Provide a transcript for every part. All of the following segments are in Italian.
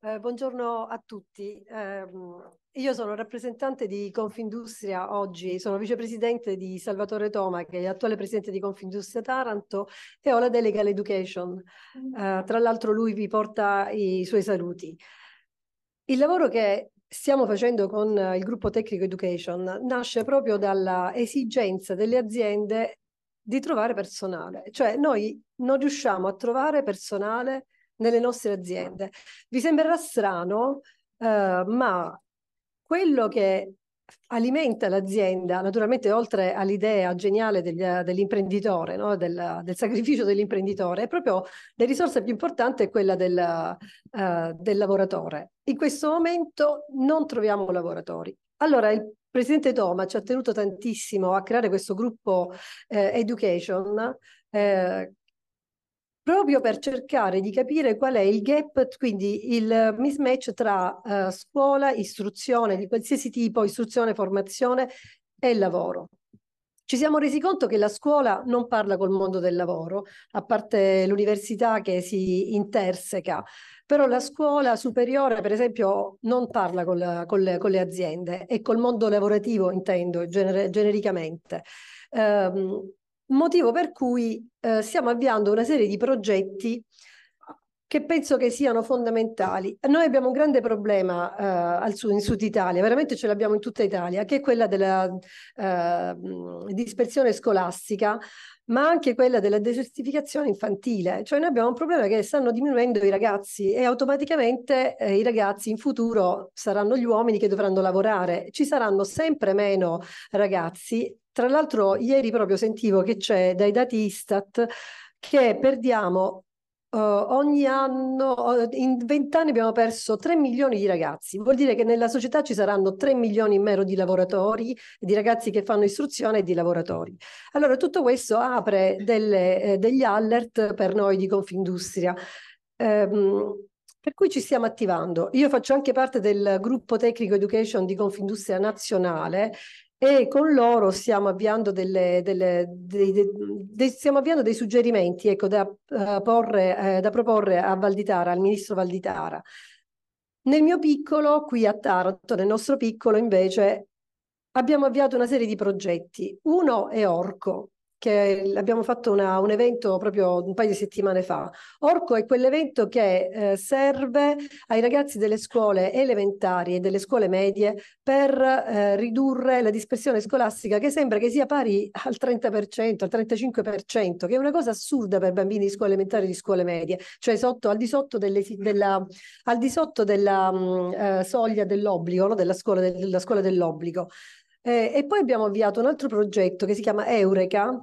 Eh, buongiorno a tutti. Eh, io sono rappresentante di Confindustria oggi, sono vicepresidente di Salvatore Toma, che è l'attuale presidente di Confindustria Taranto, e ho la delega all'education. Mm. Eh, tra l'altro lui vi porta i suoi saluti. Il lavoro che stiamo facendo con il gruppo Tecnico Education nasce proprio dalla esigenza delle aziende di trovare personale, cioè noi non riusciamo a trovare personale nelle nostre aziende. Vi sembrerà strano, eh, ma quello che alimenta l'azienda, naturalmente oltre all'idea geniale degli, eh, dell'imprenditore, no? del, del, sacrificio dell'imprenditore, è proprio la risorsa più importante è quella del, uh, del lavoratore. In questo momento non troviamo lavoratori. Allora il presidente Toma ci ha tenuto tantissimo a creare questo gruppo eh, Education eh, proprio per cercare di capire qual è il gap, quindi il mismatch tra uh, scuola, istruzione di qualsiasi tipo, istruzione, formazione e lavoro. Ci siamo resi conto che la scuola non parla col mondo del lavoro, a parte l'università che si interseca, però la scuola superiore, per esempio, non parla con, la, con, le, aziende e col mondo lavorativo, intendo gener genericamente. Eh, motivo per cui eh, stiamo avviando una serie di progetti che penso che siano fondamentali. Noi abbiamo un grande problema eh, al sud, in Sud Italia, veramente ce l'abbiamo in tutta Italia, che è quella della eh, dispersione scolastica, ma anche quella della desertificazione infantile. Cioè noi abbiamo un problema che stanno diminuendo i ragazzi e automaticamente eh, i ragazzi in futuro saranno gli uomini che dovranno lavorare. Ci saranno sempre meno ragazzi tra l'altro ieri proprio sentivo che c'è dai dati Istat che perdiamo uh, ogni anno, eh, in vent'anni abbiamo perso 3 milioni di ragazzi, vuol dire che nella società ci saranno 3 milioni in meno di lavoratori, di ragazzi che fanno istruzione e di lavoratori. Allora tutto questo apre delle, eh, degli alert per noi di Confindustria. Um, per cui ci stiamo attivando. Io faccio anche parte del gruppo tecnico education di Confindustria Nazionale e con loro stiamo avviando, delle, delle, dei, dei, dei, stiamo avviando dei, suggerimenti ecco, da, uh, porre, eh, da, proporre a Valditara, al ministro Valditara. Nel mio piccolo, qui a Taranto, nel nostro piccolo invece, abbiamo avviato una serie di progetti. Uno è Orco che abbiamo fatto una, un evento proprio un paio di settimane fa. Orco è quell'evento che eh, serve ai ragazzi delle scuole elementari e delle scuole medie per eh, ridurre la dispersione scolastica che sembra che sia pari al 30%, al 35%, che è una cosa assurda per bambini di scuole elementari e di scuole medie, cioè sotto, al di sotto, delle, della, al di sotto della mh, mm, eh, soglia dell'obbligo, no? della scuola, della scuola dell'obbligo. Eh, e poi abbiamo avviato un altro progetto che si chiama Eureka,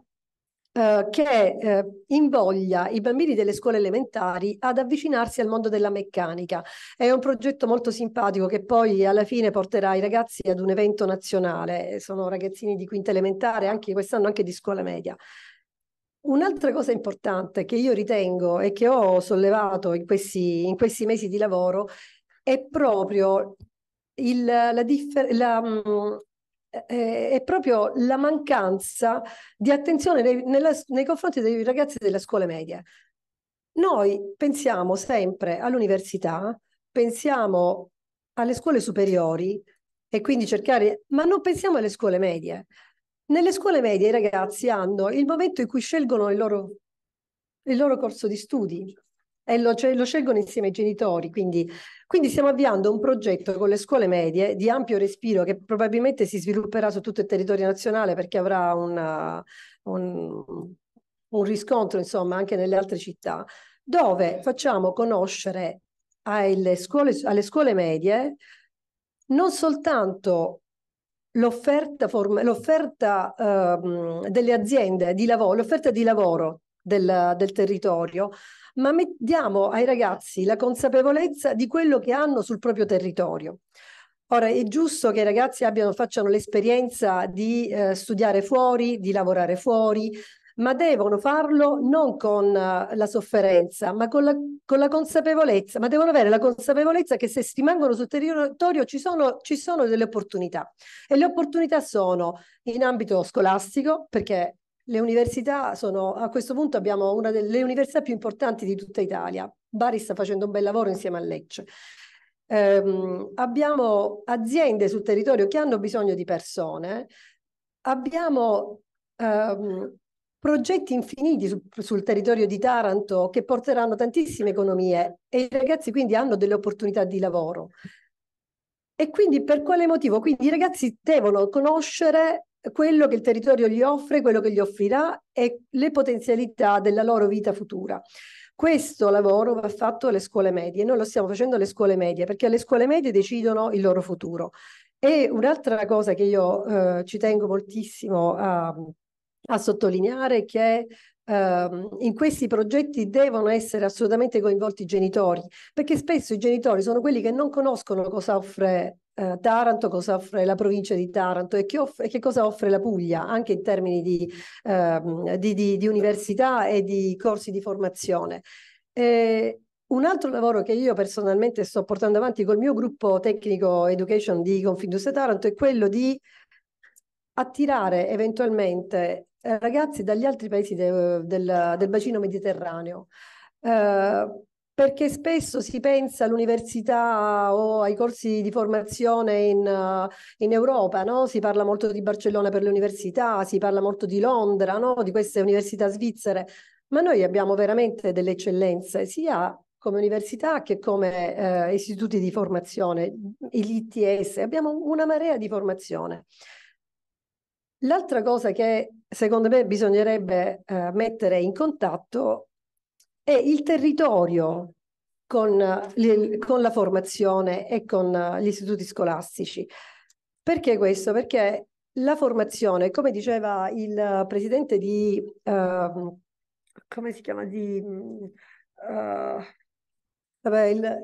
eh, che eh, invoglia i bambini delle scuole elementari ad avvicinarsi al mondo della meccanica. È un progetto molto simpatico che poi alla fine porterà i ragazzi ad un evento nazionale. Sono ragazzini di quinta elementare, anche quest'anno anche di scuola media. Un'altra cosa importante che io ritengo e che ho sollevato in questi, in questi mesi di lavoro è proprio il, la, differenza eh, eh, è proprio la mancanza di attenzione nei, nella, nei confronti dei ragazzi della scuola media. Noi pensiamo sempre all'università, pensiamo alle scuole superiori e quindi cercare, ma non pensiamo alle scuole medie. Nelle scuole medie i ragazzi hanno il momento in cui scelgono il loro, il loro corso di studi, e lo, cioè, lo, scelgono insieme ai genitori. Quindi, quindi, stiamo avviando un progetto con le scuole medie di ampio respiro che probabilmente si svilupperà su tutto il territorio nazionale perché avrà una, un, un, riscontro insomma, anche nelle altre città, dove facciamo conoscere alle scuole, alle scuole medie non soltanto l'offerta, ehm, delle aziende di lavoro, l'offerta di lavoro del, del territorio, ma mettiamo ai ragazzi la consapevolezza di quello che hanno sul proprio territorio. Ora è giusto che i ragazzi abbiano, facciano l'esperienza di eh, studiare fuori, di lavorare fuori, ma devono farlo non con eh, la sofferenza, ma con la, con la, consapevolezza, ma devono avere la consapevolezza che se rimangono sul territorio ci sono, ci sono delle opportunità. E le opportunità sono in ambito scolastico, perché le università sono, a questo punto abbiamo una delle università più importanti di tutta Italia. Bari sta facendo un bel lavoro insieme a Lecce. Ehm, abbiamo aziende sul territorio che hanno bisogno di persone, abbiamo ehm, progetti infiniti su, sul territorio di Taranto che porteranno tantissime economie e i ragazzi quindi hanno delle opportunità di lavoro. E quindi per quale motivo? Quindi i ragazzi devono conoscere quello che il territorio gli offre, quello che gli offrirà e le potenzialità della loro vita futura. Questo lavoro va fatto alle scuole medie, noi lo stiamo facendo alle scuole medie perché le scuole medie decidono il loro futuro. E un'altra cosa che io eh, ci tengo moltissimo a, a sottolineare è che Uh, in questi progetti devono essere assolutamente coinvolti i genitori, perché spesso i genitori sono quelli che non conoscono cosa offre eh, Taranto, cosa offre la provincia di Taranto e che, offre, che, cosa offre la Puglia anche in termini di, eh, di, di, di università e di corsi di formazione. E un altro lavoro che io personalmente sto portando avanti col mio gruppo tecnico education di Confindustria Taranto è quello di attirare eventualmente eh, ragazzi dagli altri paesi de, del, del, bacino mediterraneo. Eh, perché spesso si pensa all'università o ai corsi di formazione in, uh, in Europa, no? si parla molto di Barcellona per le università, si parla molto di Londra, no? di queste università svizzere, ma noi abbiamo veramente delle eccellenze sia come università che come eh, istituti di formazione, gli ITS, abbiamo una marea di formazione. L'altra cosa che secondo me bisognerebbe eh, mettere in contatto è il territorio con, con la formazione e con eh, gli istituti scolastici. Perché questo? Perché la formazione, come diceva il presidente di, uh, come si chiama, di, uh, vabbè, il,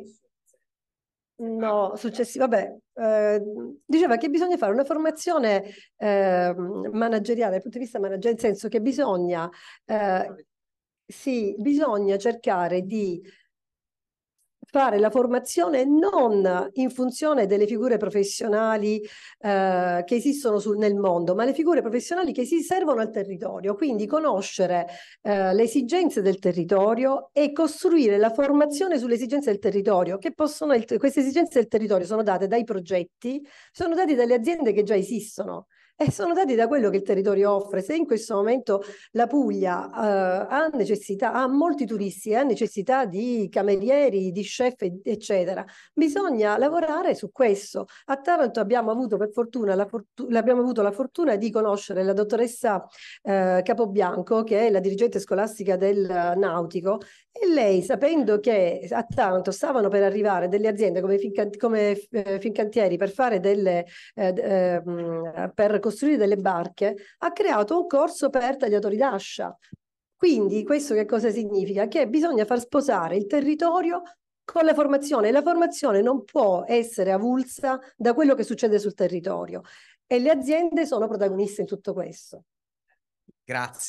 no, successivo, vabbè, uh, diceva che bisogna fare una formazione ehm, manageriale dal punto di vista manageriale, nel senso che bisogna sì, bisogna cercare di fare la formazione non in funzione delle figure professionali eh, che esistono sul, nel mondo, ma le figure professionali che si servono al territorio, quindi conoscere eh, le esigenze del territorio e costruire la formazione sulle esigenze del territorio, che possono, queste esigenze del territorio sono date dai progetti, sono date dalle aziende che già esistono e sono dati da quello che il territorio offre. Se in questo momento la Puglia eh, ha necessità, ha molti turisti, ha necessità di camerieri, di chef, eccetera, bisogna lavorare su questo. A Taranto abbiamo avuto per fortuna la, fortu- avuto la fortuna di conoscere la dottoressa eh, Capobianco, che è la dirigente scolastica del Nautico, e lei, sapendo che a Taranto stavano per arrivare delle aziende come, Fincantieri, come eh, Fincantieri per fare delle... Eh, ehm, per costruire delle barche, ha creato un corso per tagliatori d'ascia. Quindi questo che cosa significa? Che bisogna far sposare il territorio con la formazione. e La formazione non può essere avulsa da quello che succede sul territorio e le aziende sono protagoniste in tutto questo. Grazie.